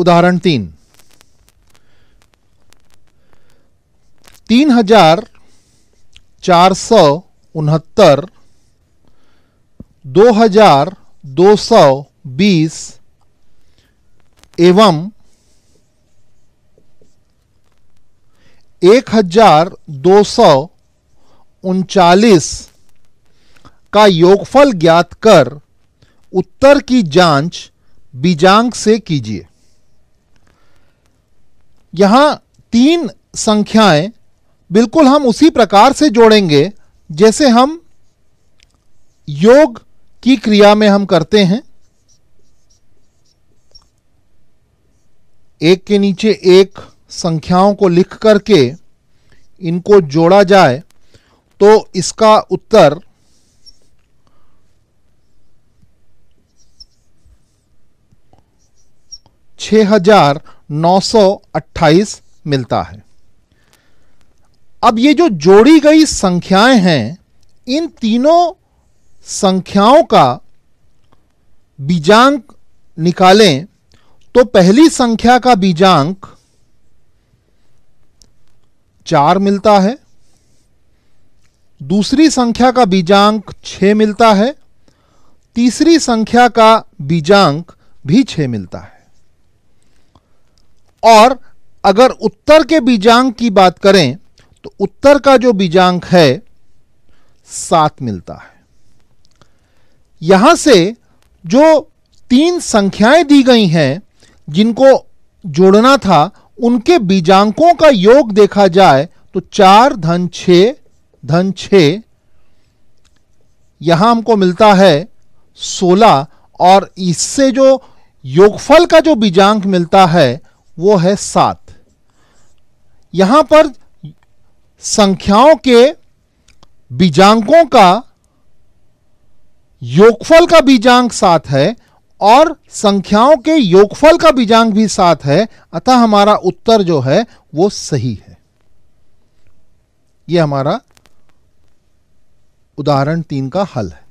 उदाहरण तीन तीन हजार चार सौ उनहत्तर दो हजार दो सौ बीस एवं एक हजार दो सौ उनचालीस का योगफल ज्ञात कर उत्तर की जांच बीजांक से कीजिए यहाँ तीन संख्याएं बिल्कुल हम उसी प्रकार से जोड़ेंगे जैसे हम योग की क्रिया में हम करते हैं एक के नीचे एक संख्याओं को लिख करके इनको जोड़ा जाए तो इसका उत्तर छह हजार 928 मिलता है अब ये जो जोड़ी गई संख्याएं हैं इन तीनों संख्याओं का बीजांक निकालें तो पहली संख्या का बीजांक चार मिलता है दूसरी संख्या का बीजांक छ मिलता है तीसरी संख्या का बीजांक भी छ मिलता है और अगर उत्तर के बीजांक की बात करें तो उत्तर का जो बीजांक है सात मिलता है यहां से जो तीन संख्याएं दी गई हैं जिनको जोड़ना था उनके बीजांकों का योग देखा जाए तो चार धन छ धन छ यहां हमको मिलता है सोलह और इससे जो योगफल का जो बीजांक मिलता है वो है सात यहां पर संख्याओं के बीजांकों का योगफल का बीजांक सात है और संख्याओं के योगफल का बीजांक भी सात है अतः हमारा उत्तर जो है वो सही है यह हमारा उदाहरण तीन का हल है